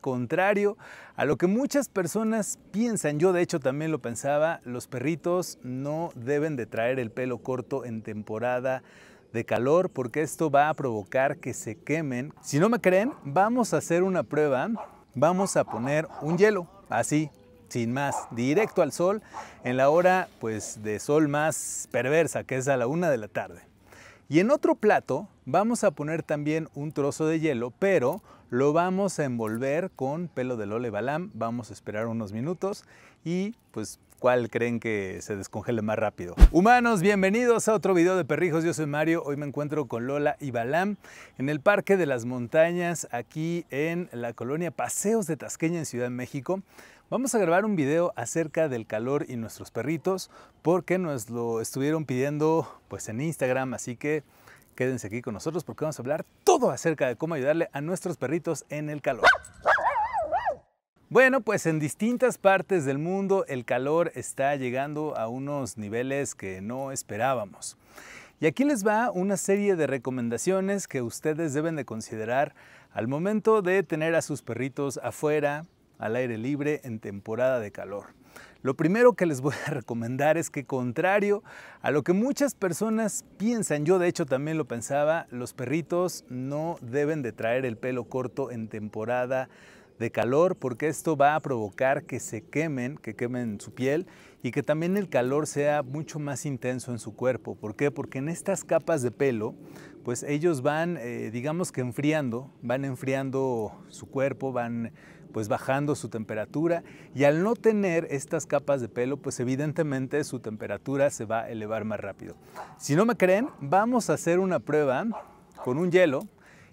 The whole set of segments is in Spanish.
Contrario a lo que muchas personas piensan, yo de hecho también lo pensaba, los perritos no deben de traer el pelo corto en temporada de calor porque esto va a provocar que se quemen. Si no me creen, vamos a hacer una prueba. Vamos a poner un hielo, así, sin más, directo al sol, en la hora pues de sol más perversa, que es a la una de la tarde. Y en otro plato vamos a poner también un trozo de hielo, pero lo vamos a envolver con pelo de lole balam. Vamos a esperar unos minutos y pues cuál creen que se descongele más rápido. Humanos, bienvenidos a otro video de Perrijos. Yo soy Mario. Hoy me encuentro con Lola y Balam en el Parque de las Montañas, aquí en la colonia Paseos de Tasqueña, en Ciudad de México. Vamos a grabar un video acerca del calor y nuestros perritos porque nos lo estuvieron pidiendo pues en Instagram, así que quédense aquí con nosotros porque vamos a hablar todo acerca de cómo ayudarle a nuestros perritos en el calor. Bueno, pues en distintas partes del mundo el calor está llegando a unos niveles que no esperábamos. Y aquí les va una serie de recomendaciones que ustedes deben de considerar al momento de tener a sus perritos afuera, al aire libre, en temporada de calor. Lo primero que les voy a recomendar es que contrario a lo que muchas personas piensan, yo de hecho también lo pensaba, los perritos no deben de traer el pelo corto en temporada de de calor porque esto va a provocar que se quemen, que quemen su piel y que también el calor sea mucho más intenso en su cuerpo. ¿Por qué? Porque en estas capas de pelo, pues ellos van, eh, digamos que enfriando, van enfriando su cuerpo, van pues bajando su temperatura y al no tener estas capas de pelo, pues evidentemente su temperatura se va a elevar más rápido. Si no me creen, vamos a hacer una prueba con un hielo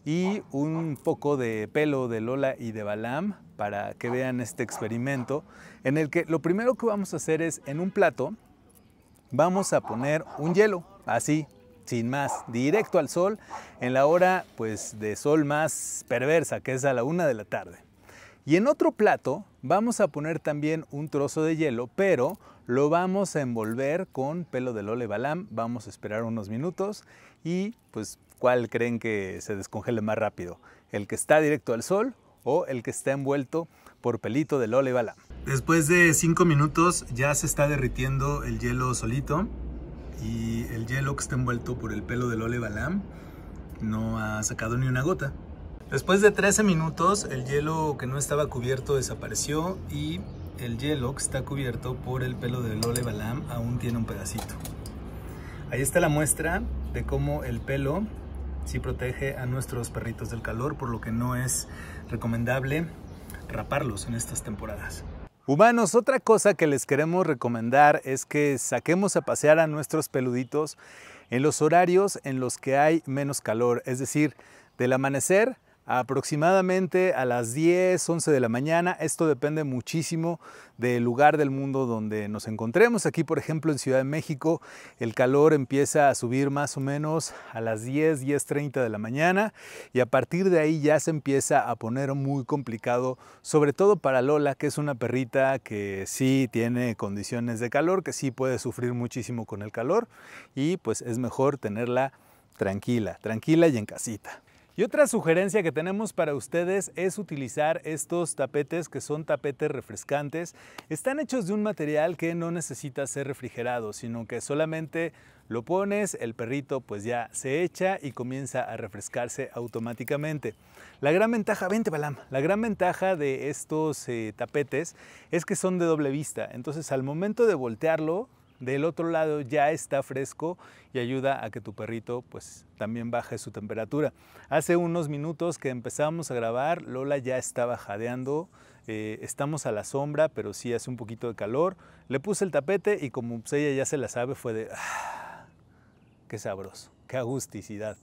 y un poco de pelo de Lola y de Balam para que vean este experimento en el que lo primero que vamos a hacer es en un plato vamos a poner un hielo, así, sin más, directo al sol, en la hora pues de sol más perversa, que es a la una de la tarde. Y en otro plato vamos a poner también un trozo de hielo, pero lo vamos a envolver con pelo de lola y Balam, vamos a esperar unos minutos y pues ¿Cuál creen que se descongele más rápido? ¿El que está directo al sol o el que está envuelto por pelito de Lola y Después de 5 minutos ya se está derritiendo el hielo solito y el hielo que está envuelto por el pelo de Lole Balam no ha sacado ni una gota. Después de 13 minutos el hielo que no estaba cubierto desapareció y el hielo que está cubierto por el pelo de Lole Balam aún tiene un pedacito. Ahí está la muestra de cómo el pelo si protege a nuestros perritos del calor, por lo que no es recomendable raparlos en estas temporadas. Humanos, otra cosa que les queremos recomendar es que saquemos a pasear a nuestros peluditos en los horarios en los que hay menos calor, es decir, del amanecer aproximadamente a las 10, 11 de la mañana. Esto depende muchísimo del lugar del mundo donde nos encontremos. Aquí, por ejemplo, en Ciudad de México, el calor empieza a subir más o menos a las 10, 10.30 de la mañana y a partir de ahí ya se empieza a poner muy complicado, sobre todo para Lola, que es una perrita que sí tiene condiciones de calor, que sí puede sufrir muchísimo con el calor y pues es mejor tenerla tranquila, tranquila y en casita. Y otra sugerencia que tenemos para ustedes es utilizar estos tapetes que son tapetes refrescantes. Están hechos de un material que no necesita ser refrigerado, sino que solamente lo pones, el perrito pues ya se echa y comienza a refrescarse automáticamente. La gran ventaja, vente Balam, la gran ventaja de estos eh, tapetes es que son de doble vista, entonces al momento de voltearlo del otro lado ya está fresco y ayuda a que tu perrito pues también baje su temperatura. Hace unos minutos que empezamos a grabar, Lola ya estaba jadeando, eh, estamos a la sombra, pero sí hace un poquito de calor. Le puse el tapete y como pues, ella ya se la sabe fue de... Ah, ¡Qué sabroso! ¡Qué agusticidad!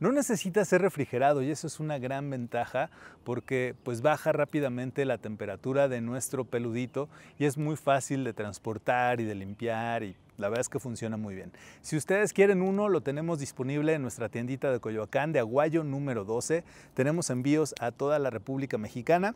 No necesita ser refrigerado y eso es una gran ventaja porque pues baja rápidamente la temperatura de nuestro peludito y es muy fácil de transportar y de limpiar y la verdad es que funciona muy bien. Si ustedes quieren uno, lo tenemos disponible en nuestra tiendita de Coyoacán de Aguayo número 12. Tenemos envíos a toda la República Mexicana.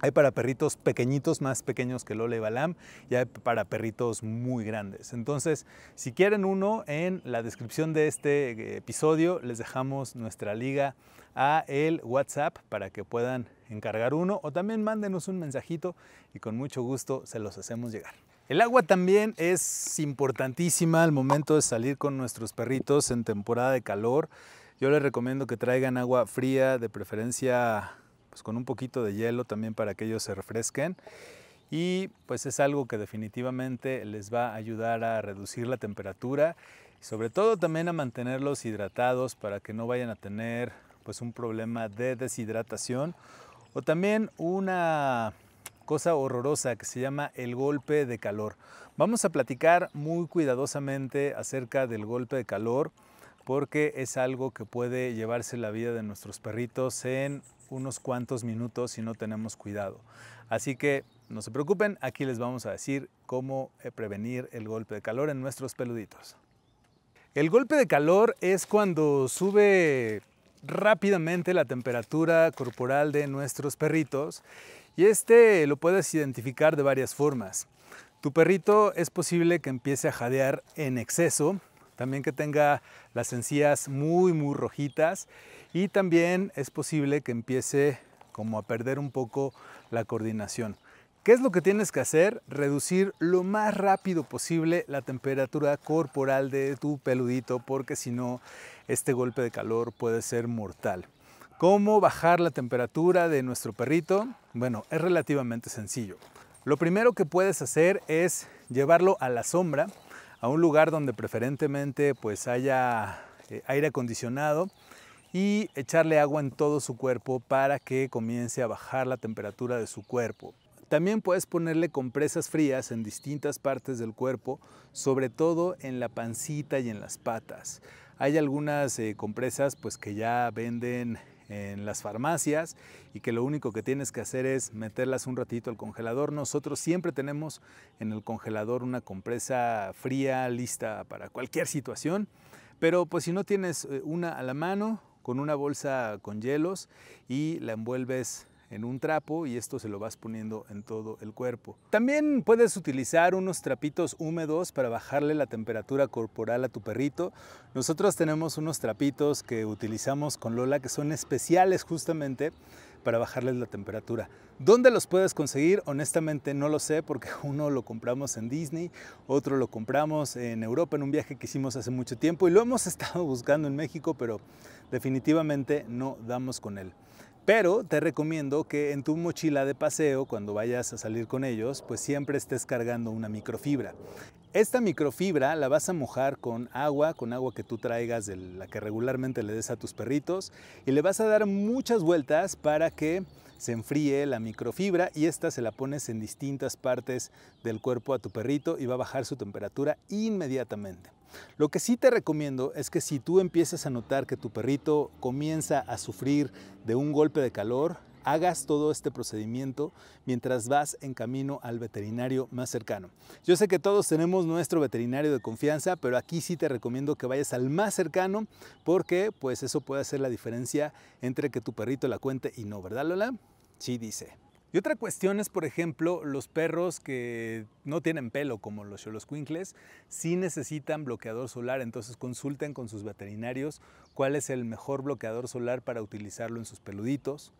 Hay para perritos pequeñitos, más pequeños que Lola y Balam, y hay para perritos muy grandes. Entonces, si quieren uno, en la descripción de este eh, episodio les dejamos nuestra liga a el WhatsApp para que puedan encargar uno o también mándenos un mensajito y con mucho gusto se los hacemos llegar. El agua también es importantísima al momento de salir con nuestros perritos en temporada de calor. Yo les recomiendo que traigan agua fría, de preferencia pues, con un poquito de hielo también para que ellos se refresquen. Y pues es algo que definitivamente les va a ayudar a reducir la temperatura y sobre todo también a mantenerlos hidratados para que no vayan a tener pues un problema de deshidratación o también una cosa horrorosa que se llama el golpe de calor. Vamos a platicar muy cuidadosamente acerca del golpe de calor porque es algo que puede llevarse la vida de nuestros perritos en unos cuantos minutos si no tenemos cuidado. Así que no se preocupen, aquí les vamos a decir cómo eh, prevenir el golpe de calor en nuestros peluditos. El golpe de calor es cuando sube rápidamente la temperatura corporal de nuestros perritos y este lo puedes identificar de varias formas. Tu perrito es posible que empiece a jadear en exceso, también que tenga las encías muy muy rojitas y también es posible que empiece como a perder un poco la coordinación. ¿Qué es lo que tienes que hacer? Reducir lo más rápido posible la temperatura corporal de tu peludito porque si no este golpe de calor puede ser mortal. ¿Cómo bajar la temperatura de nuestro perrito? Bueno, es relativamente sencillo. Lo primero que puedes hacer es llevarlo a la sombra, a un lugar donde preferentemente pues haya eh, aire acondicionado y echarle agua en todo su cuerpo para que comience a bajar la temperatura de su cuerpo. También puedes ponerle compresas frías en distintas partes del cuerpo, sobre todo en la pancita y en las patas. Hay algunas eh, compresas pues que ya venden en las farmacias y que lo único que tienes que hacer es meterlas un ratito al congelador. Nosotros siempre tenemos en el congelador una compresa fría lista para cualquier situación, pero pues si no tienes eh, una a la mano, con una bolsa con hielos y la envuelves en un trapo y esto se lo vas poniendo en todo el cuerpo. También puedes utilizar unos trapitos húmedos para bajarle la temperatura corporal a tu perrito. Nosotros tenemos unos trapitos que utilizamos con Lola que son especiales justamente para bajarles la temperatura. ¿Dónde los puedes conseguir? Honestamente no lo sé porque uno lo compramos en Disney, otro lo compramos en Europa en un viaje que hicimos hace mucho tiempo y lo hemos estado buscando en México, pero definitivamente no damos con él. Pero te recomiendo que en tu mochila de paseo, cuando vayas a salir con ellos, pues siempre estés cargando una microfibra. Esta microfibra la vas a mojar con agua, con agua que tú traigas, de la que regularmente le des a tus perritos, y le vas a dar muchas vueltas para que se enfríe la microfibra y esta se la pones en distintas partes del cuerpo a tu perrito y va a bajar su temperatura inmediatamente. Lo que sí te recomiendo es que si tú empiezas a notar que tu perrito comienza a sufrir de un golpe de calor, hagas todo este procedimiento mientras vas en camino al veterinario más cercano. Yo sé que todos tenemos nuestro veterinario de confianza, pero aquí sí te recomiendo que vayas al más cercano porque pues eso puede hacer la diferencia entre que tu perrito la cuente y no, ¿verdad Lola? Sí dice. Y otra cuestión es, por ejemplo, los perros que no tienen pelo, como los Xoloscuincles, sí necesitan bloqueador solar, entonces consulten con sus veterinarios cuál es el mejor bloqueador solar para utilizarlo en sus peluditos.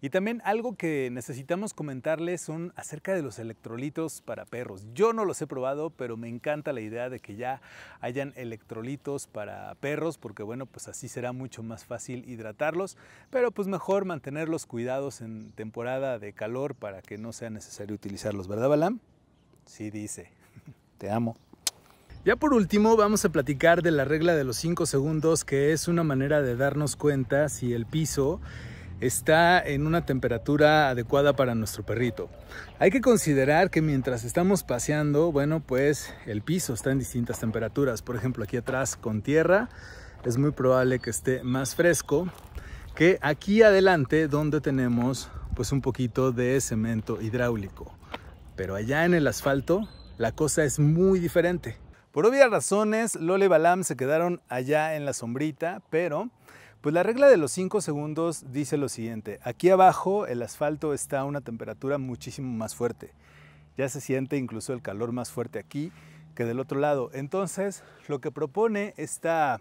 Y también algo que necesitamos comentarles son acerca de los electrolitos para perros. Yo no los he probado, pero me encanta la idea de que ya hayan electrolitos para perros, porque bueno, pues así será mucho más fácil hidratarlos, pero pues mejor mantenerlos cuidados en temporada de calor para que no sea necesario utilizarlos, ¿verdad Balam? Sí dice. Te amo. Ya por último vamos a platicar de la regla de los 5 segundos, que es una manera de darnos cuenta si el piso está en una temperatura adecuada para nuestro perrito. Hay que considerar que mientras estamos paseando, bueno, pues el piso está en distintas temperaturas. Por ejemplo, aquí atrás con tierra es muy probable que esté más fresco que aquí adelante donde tenemos pues un poquito de cemento hidráulico. Pero allá en el asfalto la cosa es muy diferente. Por obvias razones, Lola y Balam se quedaron allá en la sombrita, pero pues la regla de los 5 segundos dice lo siguiente. Aquí abajo el asfalto está a una temperatura muchísimo más fuerte. Ya se siente incluso el calor más fuerte aquí que del otro lado. Entonces, lo que propone esta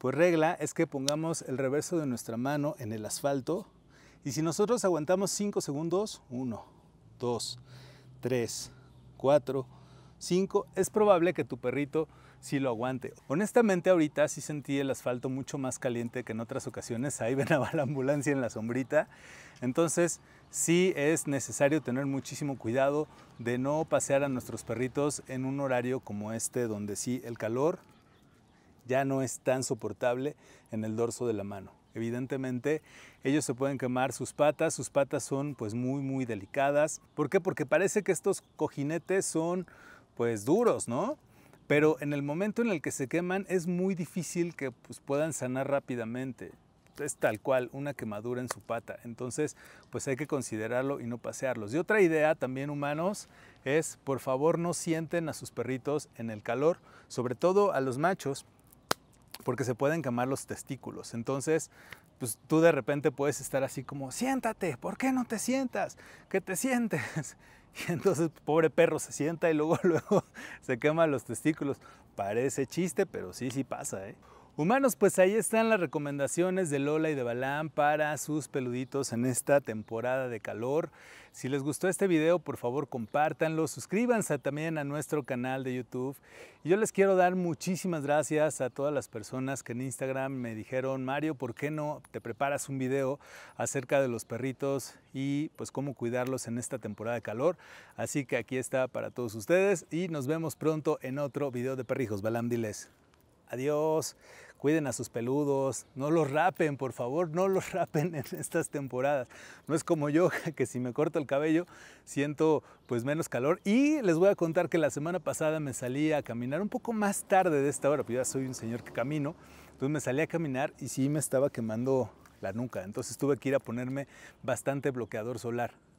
pues, regla es que pongamos el reverso de nuestra mano en el asfalto y si nosotros aguantamos 5 segundos, 1, 2, 3, 4, 5, es probable que tu perrito si lo aguante. Honestamente, ahorita sí sentí el asfalto mucho más caliente que en otras ocasiones. Ahí venaba a la ambulancia en la sombrita. Entonces, sí es necesario tener muchísimo cuidado de no pasear a nuestros perritos en un horario como este, donde sí el calor ya no es tan soportable en el dorso de la mano. Evidentemente, ellos se pueden quemar sus patas, sus patas son pues muy muy delicadas. ¿Por qué? Porque parece que estos cojinetes son pues duros, ¿no? pero en el momento en el que se queman es muy difícil que pues, puedan sanar rápidamente. Es tal cual una quemadura en su pata. Entonces, pues hay que considerarlo y no pasearlos. Y otra idea también, humanos, es por favor no sienten a sus perritos en el calor, sobre todo a los machos, porque se pueden quemar los testículos. Entonces, pues tú de repente puedes estar así como, siéntate, ¿por qué no te sientas? ¿Qué te sientes? Y entonces, pobre perro, se sienta y luego, luego se quema los testículos. Parece chiste, pero sí, sí pasa, ¿eh? Humanos, pues ahí están las recomendaciones de Lola y de Balán para sus peluditos en esta temporada de calor. Si les gustó este video, por favor compártanlo, suscríbanse también a nuestro canal de YouTube. yo les quiero dar muchísimas gracias a todas las personas que en Instagram me dijeron, Mario, ¿por qué no te preparas un video acerca de los perritos y pues cómo cuidarlos en esta temporada de calor? Así que aquí está para todos ustedes y nos vemos pronto en otro video de perrijos. Balán, diles. Adiós cuiden a sus peludos, no los rapen, por favor, no los rapen en estas temporadas. No es como yo, que si me corto el cabello siento pues menos calor. Y les voy a contar que la semana pasada me salí a caminar un poco más tarde de esta hora, porque ya soy un señor que camino. Entonces me salí a caminar y sí me estaba quemando la nuca. Entonces tuve que ir a ponerme bastante bloqueador solar.